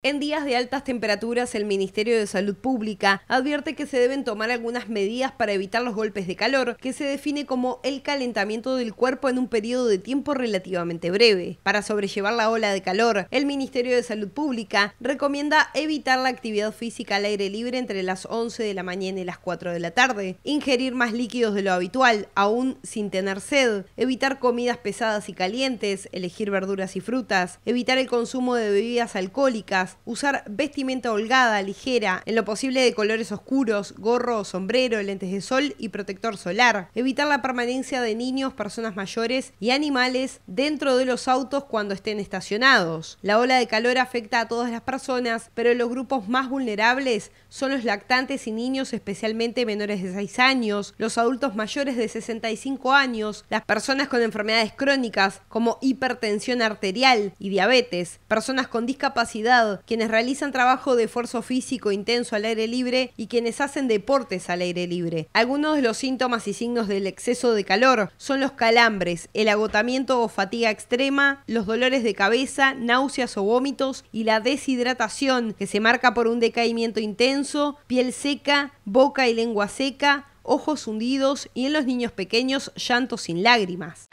En días de altas temperaturas, el Ministerio de Salud Pública advierte que se deben tomar algunas medidas para evitar los golpes de calor, que se define como el calentamiento del cuerpo en un periodo de tiempo relativamente breve. Para sobrellevar la ola de calor, el Ministerio de Salud Pública recomienda evitar la actividad física al aire libre entre las 11 de la mañana y las 4 de la tarde, ingerir más líquidos de lo habitual, aún sin tener sed, evitar comidas pesadas y calientes, elegir verduras y frutas, evitar el consumo de bebidas alcohólicas, usar vestimenta holgada, ligera, en lo posible de colores oscuros, gorro, sombrero, lentes de sol y protector solar, evitar la permanencia de niños, personas mayores y animales dentro de los autos cuando estén estacionados. La ola de calor afecta a todas las personas, pero los grupos más vulnerables son los lactantes y niños, especialmente menores de 6 años, los adultos mayores de 65 años, las personas con enfermedades crónicas como hipertensión arterial y diabetes, personas con discapacidad, quienes realizan trabajo de esfuerzo físico intenso al aire libre y quienes hacen deportes al aire libre. Algunos de los síntomas y signos del exceso de calor son los calambres, el agotamiento o fatiga extrema, los dolores de cabeza, náuseas o vómitos y la deshidratación, que se marca por un decaimiento intenso, piel seca, boca y lengua seca, ojos hundidos y en los niños pequeños llantos sin lágrimas.